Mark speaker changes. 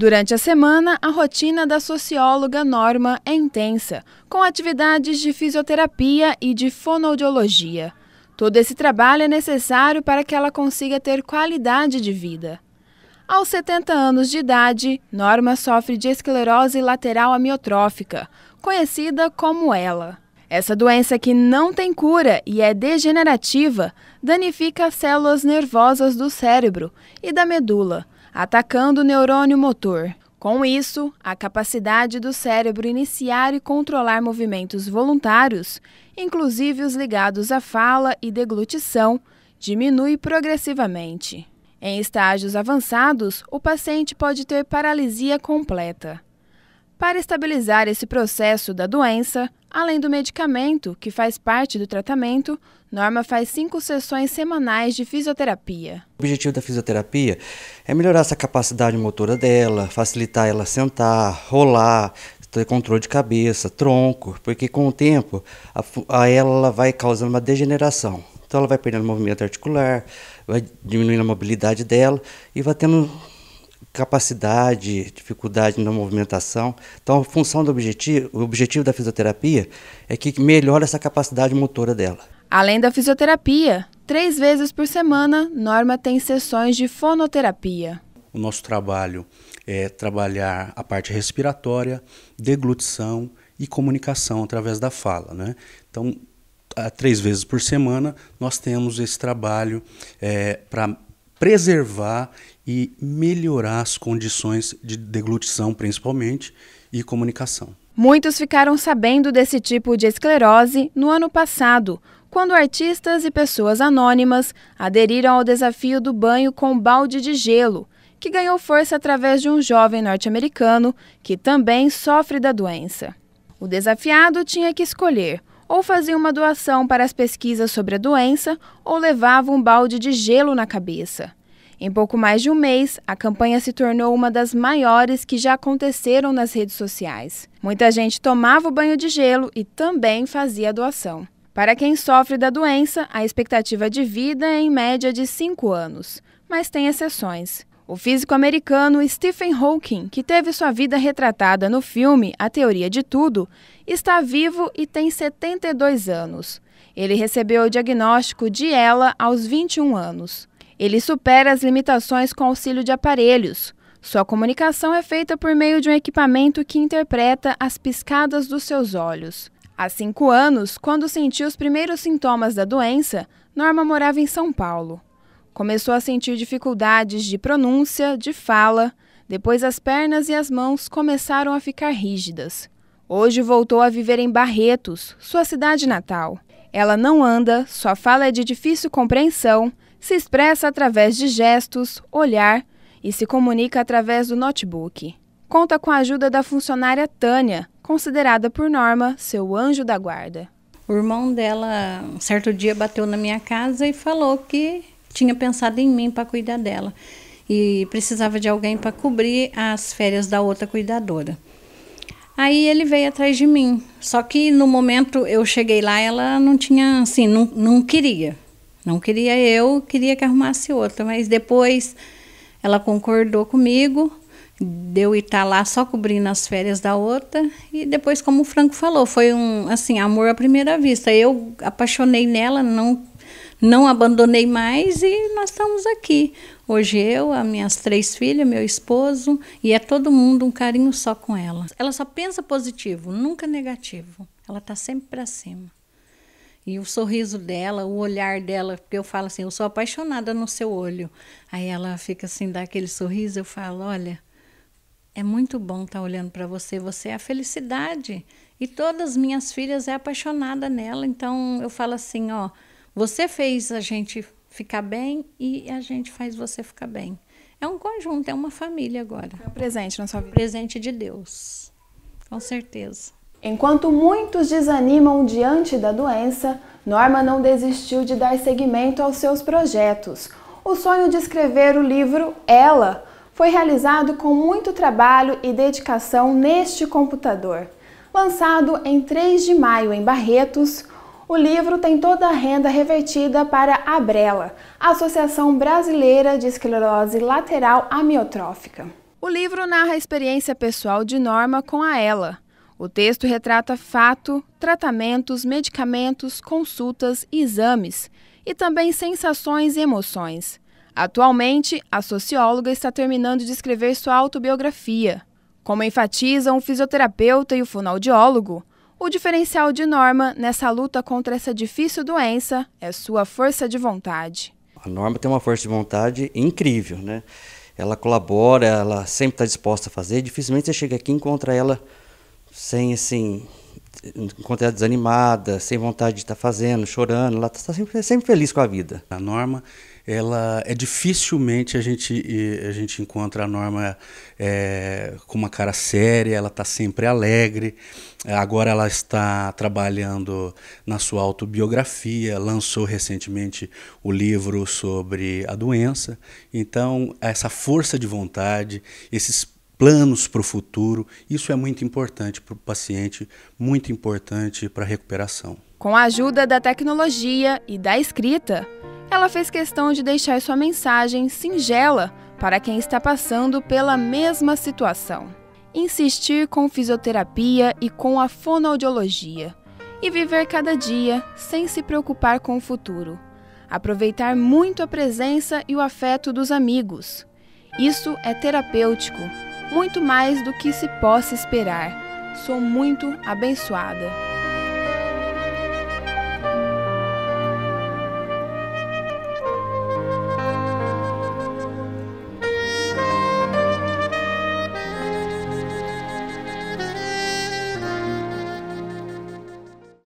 Speaker 1: Durante a semana, a rotina da socióloga Norma é intensa, com atividades de fisioterapia e de fonoaudiologia. Todo esse trabalho é necessário para que ela consiga ter qualidade de vida. Aos 70 anos de idade, Norma sofre de esclerose lateral amiotrófica, conhecida como ELA. Essa doença que não tem cura e é degenerativa danifica as células nervosas do cérebro e da medula, atacando o neurônio motor. Com isso, a capacidade do cérebro iniciar e controlar movimentos voluntários, inclusive os ligados à fala e deglutição, diminui progressivamente. Em estágios avançados, o paciente pode ter paralisia completa. Para estabilizar esse processo da doença, além do medicamento, que faz parte do tratamento, Norma faz cinco sessões semanais de fisioterapia.
Speaker 2: O objetivo da fisioterapia é melhorar essa capacidade motora dela, facilitar ela sentar, rolar, ter controle de cabeça, tronco, porque com o tempo a, a ela vai causando uma degeneração. Então ela vai perdendo movimento articular, vai diminuindo a mobilidade dela e vai tendo capacidade, dificuldade na movimentação. Então, a função do objetivo, o objetivo da fisioterapia é que melhore essa capacidade motora dela.
Speaker 1: Além da fisioterapia, três vezes por semana, Norma tem sessões de fonoterapia.
Speaker 3: O nosso trabalho é trabalhar a parte respiratória, deglutição e comunicação através da fala. Né? Então, três vezes por semana, nós temos esse trabalho é, para preservar e melhorar as condições de deglutição, principalmente, e comunicação.
Speaker 1: Muitos ficaram sabendo desse tipo de esclerose no ano passado, quando artistas e pessoas anônimas aderiram ao desafio do banho com balde de gelo, que ganhou força através de um jovem norte-americano que também sofre da doença. O desafiado tinha que escolher ou fazia uma doação para as pesquisas sobre a doença ou levava um balde de gelo na cabeça. Em pouco mais de um mês, a campanha se tornou uma das maiores que já aconteceram nas redes sociais. Muita gente tomava o banho de gelo e também fazia doação. Para quem sofre da doença, a expectativa de vida é em média de 5 anos, mas tem exceções. O físico americano Stephen Hawking, que teve sua vida retratada no filme A Teoria de Tudo, está vivo e tem 72 anos. Ele recebeu o diagnóstico de ELA aos 21 anos. Ele supera as limitações com auxílio de aparelhos. Sua comunicação é feita por meio de um equipamento que interpreta as piscadas dos seus olhos. Há cinco anos, quando sentiu os primeiros sintomas da doença, Norma morava em São Paulo. Começou a sentir dificuldades de pronúncia, de fala, depois as pernas e as mãos começaram a ficar rígidas. Hoje voltou a viver em Barretos, sua cidade natal. Ela não anda, sua fala é de difícil compreensão se expressa através de gestos, olhar e se comunica através do notebook. Conta com a ajuda da funcionária Tânia, considerada por Norma seu anjo da guarda. O irmão dela, um certo
Speaker 4: dia, bateu na minha casa e falou que tinha pensado em mim para cuidar dela e precisava de alguém para cobrir as férias da outra cuidadora. Aí ele veio atrás de mim. Só que no momento eu cheguei lá, ela não tinha, assim, não, não queria. Não queria eu, queria que arrumasse outra, mas depois ela concordou comigo, deu estar tá lá só cobrindo as férias da outra e depois como o Franco falou, foi um assim, amor à primeira vista. Eu apaixonei nela, não não abandonei mais e nós estamos aqui. Hoje eu, as minhas três filhas, meu esposo e é todo mundo um carinho só com ela. Ela só pensa positivo, nunca negativo. Ela está sempre para cima. E o sorriso dela, o olhar dela, porque eu falo assim, eu sou apaixonada no seu olho. Aí ela fica assim, dá aquele sorriso, eu falo, olha, é muito bom estar tá olhando para você, você é a felicidade. E todas minhas filhas é apaixonada nela, então eu falo assim, ó, você fez a gente ficar bem e a gente faz você ficar bem. É um conjunto, é uma família agora. É um presente na sua vida. presente de Deus. Com certeza.
Speaker 1: Enquanto muitos desanimam diante da doença, Norma não desistiu de dar seguimento aos seus projetos. O sonho de escrever o livro Ela foi realizado com muito trabalho e dedicação neste computador. Lançado em 3 de maio em Barretos, o livro tem toda a renda revertida para a Abrela, Associação Brasileira de Esclerose Lateral Amiotrófica. O livro narra a experiência pessoal de Norma com a Ela, o texto retrata fato, tratamentos, medicamentos, consultas, exames e também sensações e emoções. Atualmente, a socióloga está terminando de escrever sua autobiografia. Como enfatizam o fisioterapeuta e o fonoaudiólogo, o diferencial de Norma nessa luta contra essa difícil doença é sua força de vontade.
Speaker 2: A Norma tem uma força de vontade incrível, né? Ela colabora, ela sempre está disposta a fazer. Dificilmente você chega aqui e encontra ela sem assim, encontrar é desanimada, sem vontade de estar tá fazendo, chorando, ela está sempre, é sempre feliz com a vida. A norma,
Speaker 3: ela é dificilmente a gente a gente encontra a norma é, com uma cara séria, ela está sempre alegre. Agora ela está trabalhando na sua autobiografia, lançou recentemente o livro sobre a doença. Então essa força de vontade, esses planos para o futuro. Isso é muito importante para o paciente, muito importante para a recuperação.
Speaker 1: Com a ajuda da tecnologia e da escrita, ela fez questão de deixar sua mensagem singela para quem está passando pela mesma situação. Insistir com fisioterapia e com a fonoaudiologia. E viver cada dia sem se preocupar com o futuro. Aproveitar muito a presença e o afeto dos amigos. Isso é terapêutico muito mais do que se possa esperar. Sou muito abençoada.